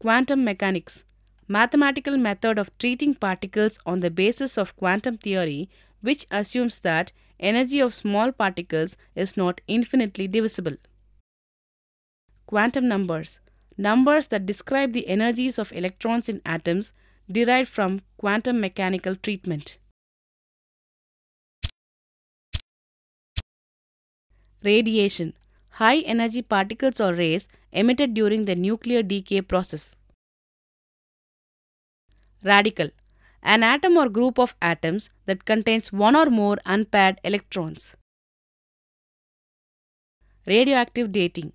Quantum mechanics mathematical method of treating particles on the basis of quantum theory which assumes that energy of small particles is not infinitely divisible. Quantum numbers numbers that describe the energies of electrons in atoms derived from quantum mechanical treatment. Radiation High energy particles or rays emitted during the nuclear decay process. Radical An atom or group of atoms that contains one or more unpaired electrons. Radioactive dating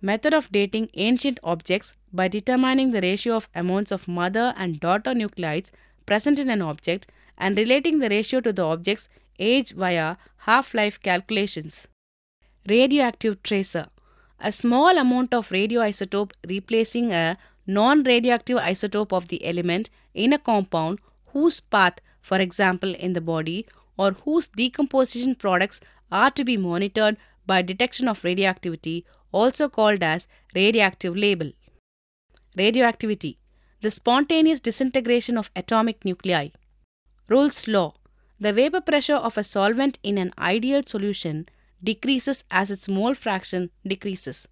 Method of dating ancient objects by determining the ratio of amounts of mother and daughter nuclides present in an object and relating the ratio to the object's age via half-life calculations radioactive tracer. A small amount of radioisotope replacing a non-radioactive isotope of the element in a compound whose path, for example, in the body or whose decomposition products are to be monitored by detection of radioactivity also called as radioactive label. Radioactivity the spontaneous disintegration of atomic nuclei. Rule's law. The vapor pressure of a solvent in an ideal solution decreases as its mole fraction decreases.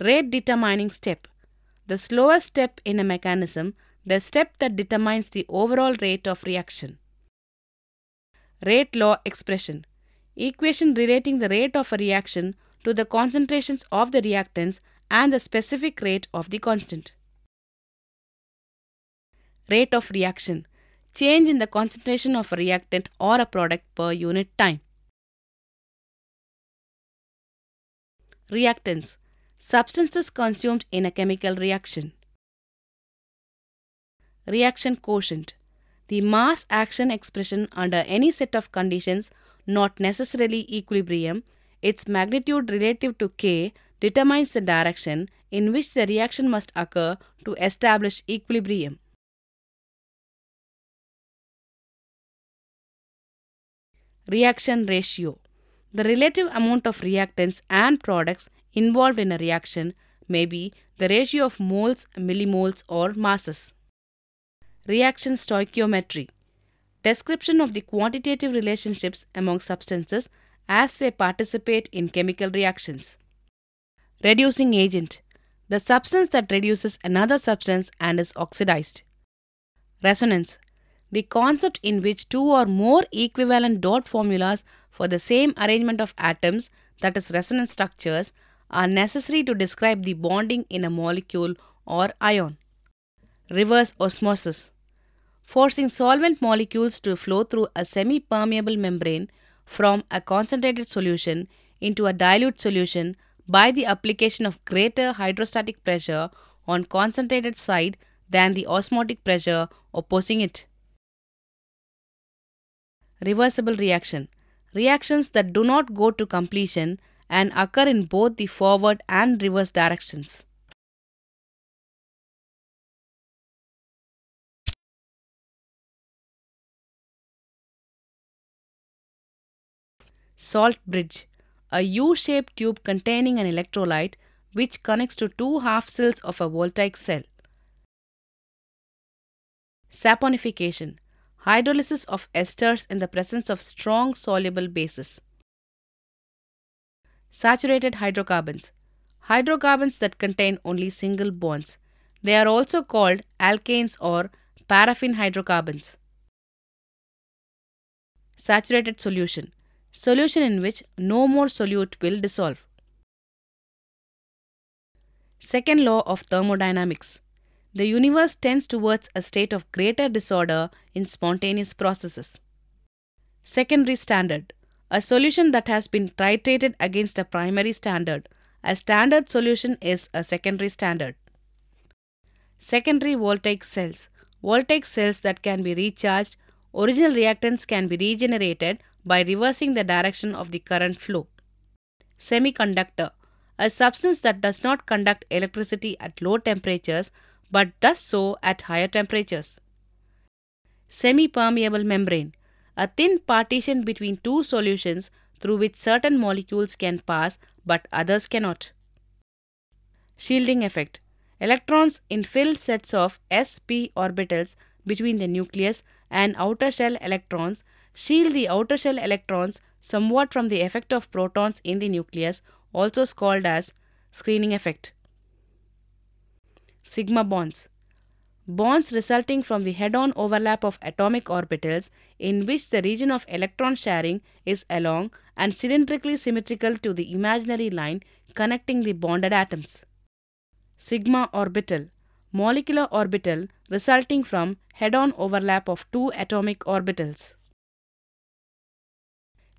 Rate determining step. The slowest step in a mechanism, the step that determines the overall rate of reaction. Rate law expression. Equation relating the rate of a reaction to the concentrations of the reactants and the specific rate of the constant. Rate of reaction. Change in the concentration of a reactant or a product per unit time. Reactants Substances consumed in a chemical reaction. Reaction quotient The mass action expression under any set of conditions not necessarily equilibrium, its magnitude relative to k determines the direction in which the reaction must occur to establish equilibrium. Reaction ratio the relative amount of reactants and products involved in a reaction may be the ratio of moles, millimoles or masses. Reaction stoichiometry Description of the quantitative relationships among substances as they participate in chemical reactions. Reducing agent The substance that reduces another substance and is oxidized. Resonance The concept in which two or more equivalent dot formulas for the same arrangement of atoms, that is resonance structures, are necessary to describe the bonding in a molecule or ion. Reverse osmosis Forcing solvent molecules to flow through a semi-permeable membrane from a concentrated solution into a dilute solution by the application of greater hydrostatic pressure on concentrated side than the osmotic pressure opposing it. Reversible reaction reactions that do not go to completion and occur in both the forward and reverse directions. Salt bridge, a U-shaped tube containing an electrolyte which connects to two half cells of a voltaic cell. Saponification, hydrolysis of esters in the presence of strong soluble bases. Saturated hydrocarbons. Hydrocarbons that contain only single bonds. They are also called alkanes or paraffin hydrocarbons. Saturated solution. Solution in which no more solute will dissolve. Second law of thermodynamics the universe tends towards a state of greater disorder in spontaneous processes. Secondary standard a solution that has been titrated against a primary standard. A standard solution is a secondary standard. Secondary voltaic cells. Voltaic cells that can be recharged, original reactants can be regenerated by reversing the direction of the current flow. Semiconductor. A substance that does not conduct electricity at low temperatures but does so at higher temperatures. Semi-permeable membrane, a thin partition between two solutions through which certain molecules can pass but others cannot. Shielding effect, electrons in filled sets of sp orbitals between the nucleus and outer shell electrons shield the outer shell electrons somewhat from the effect of protons in the nucleus also called as screening effect sigma bonds. Bonds resulting from the head-on overlap of atomic orbitals in which the region of electron sharing is along and cylindrically symmetrical to the imaginary line connecting the bonded atoms. Sigma orbital molecular orbital resulting from head-on overlap of two atomic orbitals.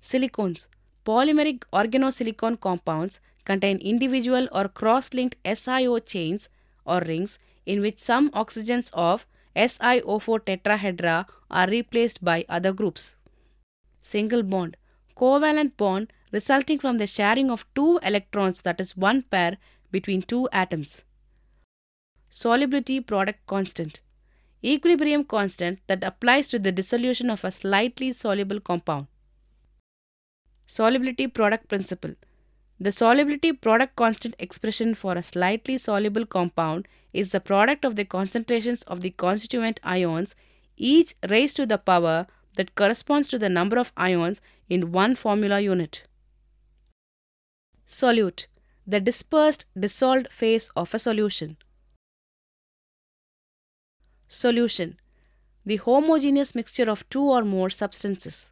Silicones Polymeric organosilicon compounds contain individual or cross-linked SiO chains or rings in which some oxygens of SiO4 tetrahedra are replaced by other groups. Single bond. Covalent bond resulting from the sharing of two electrons that is one pair between two atoms. Solubility product constant. Equilibrium constant that applies to the dissolution of a slightly soluble compound. Solubility product principle. The solubility product constant expression for a slightly soluble compound is the product of the concentrations of the constituent ions, each raised to the power that corresponds to the number of ions in one formula unit. Solute the dispersed dissolved phase of a solution. Solution the homogeneous mixture of two or more substances.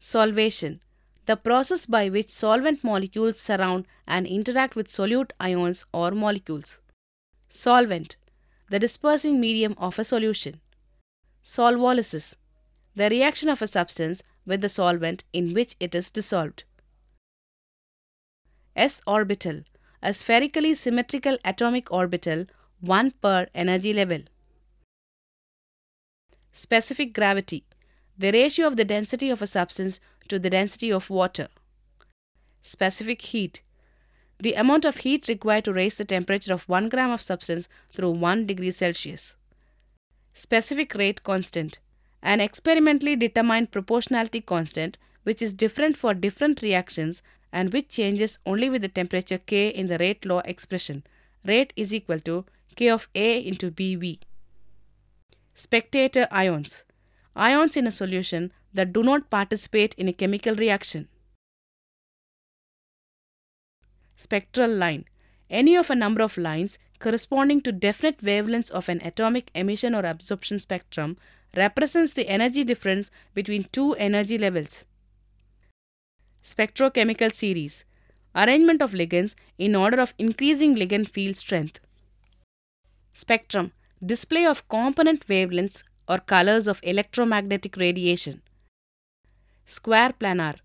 Solvation the process by which solvent molecules surround and interact with solute ions or molecules. Solvent, the dispersing medium of a solution. Solvolysis, the reaction of a substance with the solvent in which it is dissolved. S orbital, a spherically symmetrical atomic orbital, one per energy level. Specific gravity, the ratio of the density of a substance to the density of water. Specific heat, the amount of heat required to raise the temperature of 1 gram of substance through 1 degree Celsius. Specific rate constant, an experimentally determined proportionality constant which is different for different reactions and which changes only with the temperature K in the rate law expression. Rate is equal to K of A into BV. Spectator ions ions in a solution that do not participate in a chemical reaction. Spectral line. Any of a number of lines corresponding to definite wavelengths of an atomic emission or absorption spectrum represents the energy difference between two energy levels. Spectrochemical series. Arrangement of ligands in order of increasing ligand field strength. Spectrum. Display of component wavelengths or colors of electromagnetic radiation. Square planar,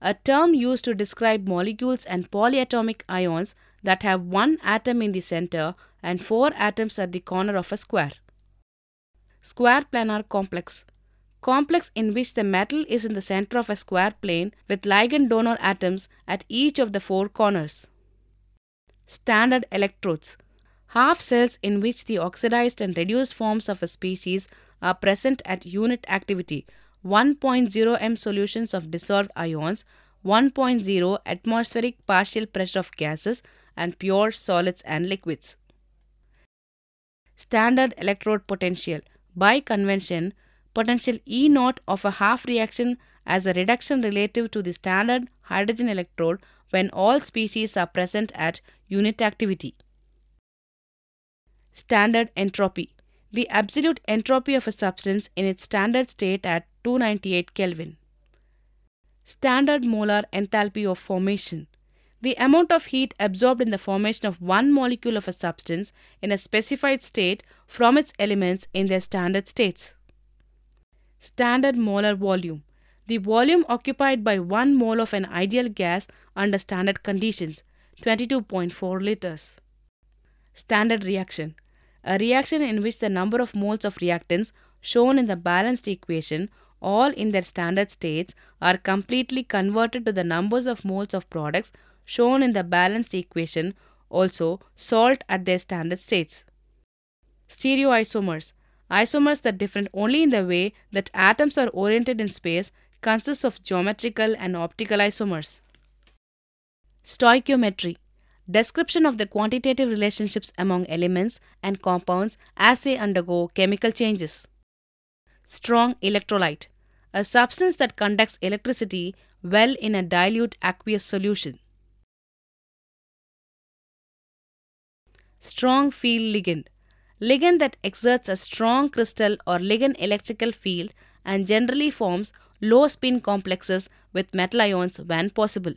a term used to describe molecules and polyatomic ions that have one atom in the center and four atoms at the corner of a square. Square planar complex, complex in which the metal is in the center of a square plane with ligand donor atoms at each of the four corners. Standard electrodes, half cells in which the oxidized and reduced forms of a species are present at unit activity 1.0 m solutions of dissolved ions, 1.0 atmospheric partial pressure of gases and pure solids and liquids. Standard electrode potential. By convention, potential E naught of a half reaction as a reduction relative to the standard hydrogen electrode when all species are present at unit activity. Standard entropy the absolute entropy of a substance in its standard state at 298 Kelvin. Standard molar enthalpy of formation. The amount of heat absorbed in the formation of one molecule of a substance in a specified state from its elements in their standard states. Standard molar volume. The volume occupied by one mole of an ideal gas under standard conditions, 22.4 liters. Standard reaction a reaction in which the number of moles of reactants shown in the balanced equation all in their standard states are completely converted to the numbers of moles of products shown in the balanced equation also salt at their standard states. Stereoisomers Isomers that differ only in the way that atoms are oriented in space consists of geometrical and optical isomers. Stoichiometry description of the quantitative relationships among elements and compounds as they undergo chemical changes. Strong electrolyte, a substance that conducts electricity well in a dilute aqueous solution. Strong field ligand, ligand that exerts a strong crystal or ligand electrical field and generally forms low spin complexes with metal ions when possible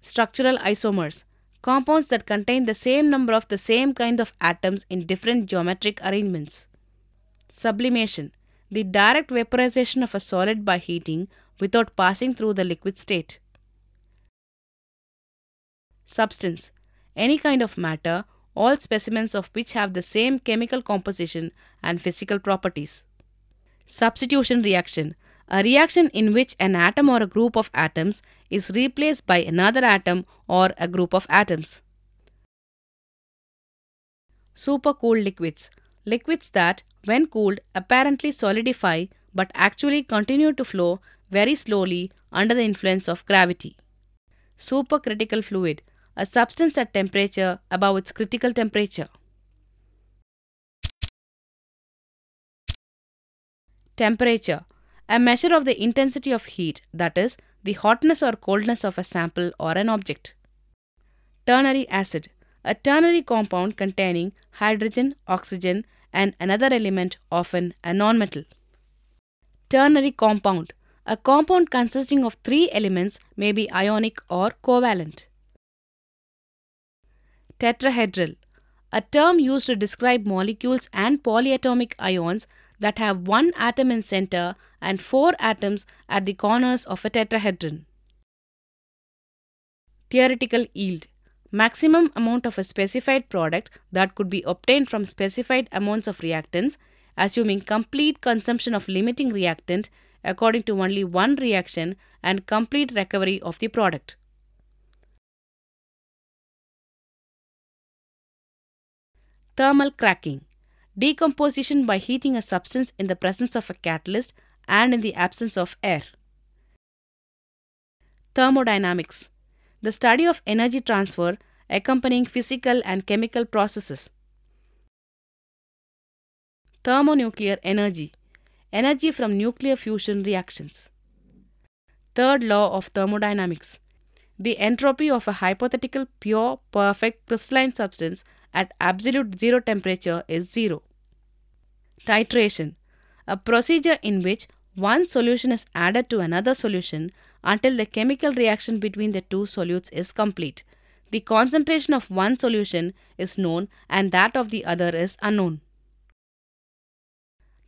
structural isomers, compounds that contain the same number of the same kind of atoms in different geometric arrangements. Sublimation, the direct vaporization of a solid by heating without passing through the liquid state. Substance, any kind of matter, all specimens of which have the same chemical composition and physical properties. Substitution reaction, a reaction in which an atom or a group of atoms is replaced by another atom or a group of atoms. Supercooled liquids. Liquids that, when cooled, apparently solidify but actually continue to flow very slowly under the influence of gravity. Supercritical fluid. A substance at temperature above its critical temperature. Temperature a measure of the intensity of heat, that is, the hotness or coldness of a sample or an object. Ternary acid, a ternary compound containing hydrogen, oxygen, and another element, often a nonmetal. Ternary compound, a compound consisting of three elements may be ionic or covalent. Tetrahedral, a term used to describe molecules and polyatomic ions that have one atom in center and 4 atoms at the corners of a tetrahedron. Theoretical yield Maximum amount of a specified product that could be obtained from specified amounts of reactants assuming complete consumption of limiting reactant according to only one reaction and complete recovery of the product. Thermal cracking. Decomposition by heating a substance in the presence of a catalyst and in the absence of air. Thermodynamics The study of energy transfer accompanying physical and chemical processes. Thermonuclear energy Energy from nuclear fusion reactions. Third law of thermodynamics The entropy of a hypothetical pure perfect crystalline substance at absolute zero temperature is zero. Titration a procedure in which one solution is added to another solution until the chemical reaction between the two solutes is complete. The concentration of one solution is known and that of the other is unknown.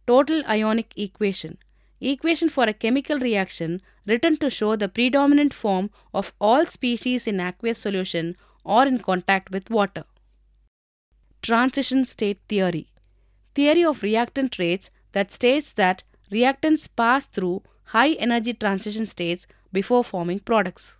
Total ionic equation Equation for a chemical reaction written to show the predominant form of all species in aqueous solution or in contact with water. Transition state theory Theory of reactant rates that states that reactants pass through high energy transition states before forming products.